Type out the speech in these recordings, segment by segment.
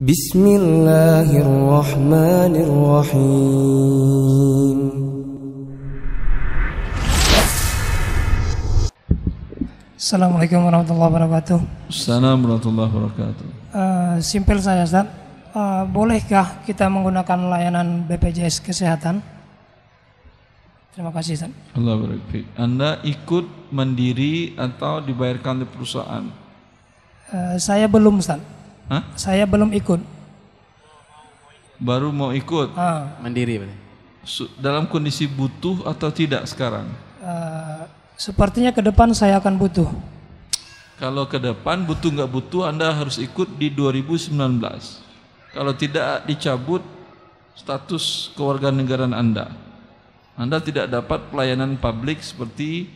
بسم الله الرحمن الرحيم السلام عليكم ورحمة الله وبركاته السلام ورحمة الله وبركاته uh, simpel saja Ustaz uh, bolehkah kita menggunakan layanan BPJS Kesehatan Terima kasih Ustaz Allah berkati. Anda ikut mandiri atau dibayarkan di perusahaan uh, saya belum Ustaz Hah? Saya belum ikut. Baru mau ikut. Ah. Mandiri Dalam kondisi butuh atau tidak sekarang? Uh, sepertinya ke depan saya akan butuh. Kalau ke depan butuh nggak butuh Anda harus ikut di 2019. Kalau tidak dicabut status kewarganegaraan Anda. Anda tidak dapat pelayanan publik seperti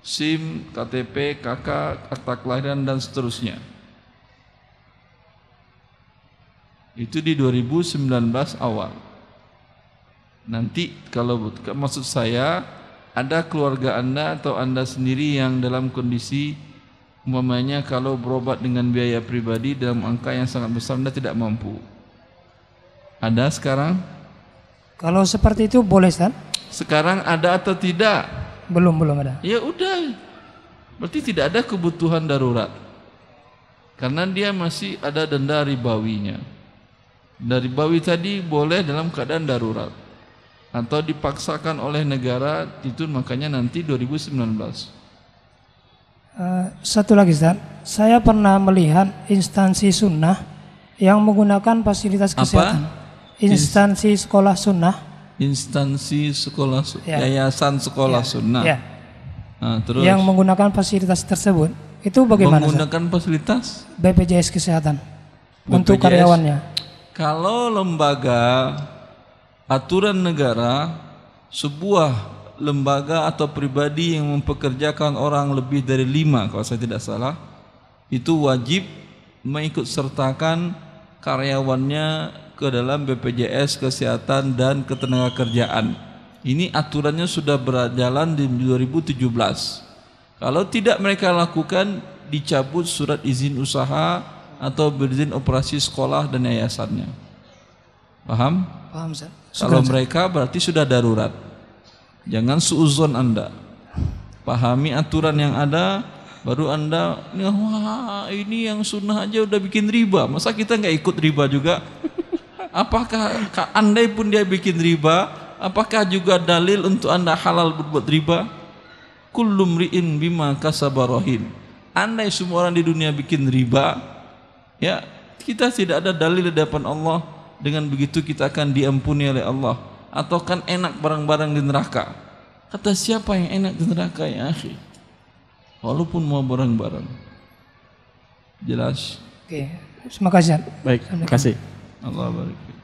SIM, KTP, KK, akta kelahiran dan seterusnya. Itu di 2019 awal. Nanti kalau maksud saya ada keluarga Anda atau Anda sendiri yang dalam kondisi umpamanya kalau berobat dengan biaya pribadi dalam angka yang sangat besar Anda tidak mampu. Ada sekarang? Kalau seperti itu boleh, kan? Sekarang ada atau tidak? Belum, belum ada. Ya udah. Berarti tidak ada kebutuhan darurat. Karena dia masih ada denda ribawinya dari bawi tadi boleh dalam keadaan darurat atau dipaksakan oleh negara itu makanya nanti 2019 uh, eh, satu lagi Ustaz saya pernah melihat instansi sunnah yang menggunakan fasilitas kesehatan Apa? instansi sekolah sunnah instansi sekolah su ya. yayasan sekolah ya. sunnah ya. Nah, terus yang menggunakan fasilitas tersebut itu bagaimana menggunakan Ustaz? fasilitas BPJS kesehatan BPJS. untuk karyawannya kalau lembaga aturan negara sebuah lembaga atau pribadi yang mempekerjakan orang lebih dari lima kalau saya tidak salah itu wajib mengikut sertakan karyawannya ke dalam BPJS Kesehatan dan ketenaga kerjaan Ini aturannya sudah berjalan di 2017. Kalau tidak mereka lakukan dicabut surat izin usaha atau berizin operasi sekolah dan yayasannya. Paham? Paham, Ustaz. Kalau mereka berarti sudah darurat. Jangan suuzon Anda. Pahami aturan yang ada, baru Anda wah ini yang sunnah aja udah bikin riba. Masa kita nggak ikut riba juga? Apakah andai pun dia bikin riba, apakah juga dalil untuk Anda halal berbuat riba? Kullum ri'in bima kasabarohin. Andai semua orang di dunia bikin riba, Ya, kita tidak ada dalil di hadapan Allah dengan begitu kita akan diampuni oleh Allah atau kan enak barang-barang di neraka. Kata siapa yang enak di neraka ya akhi? Walaupun mau barang-barang. Jelas? Oke. Terima kasih. Baik, terima kasih. Allah barik.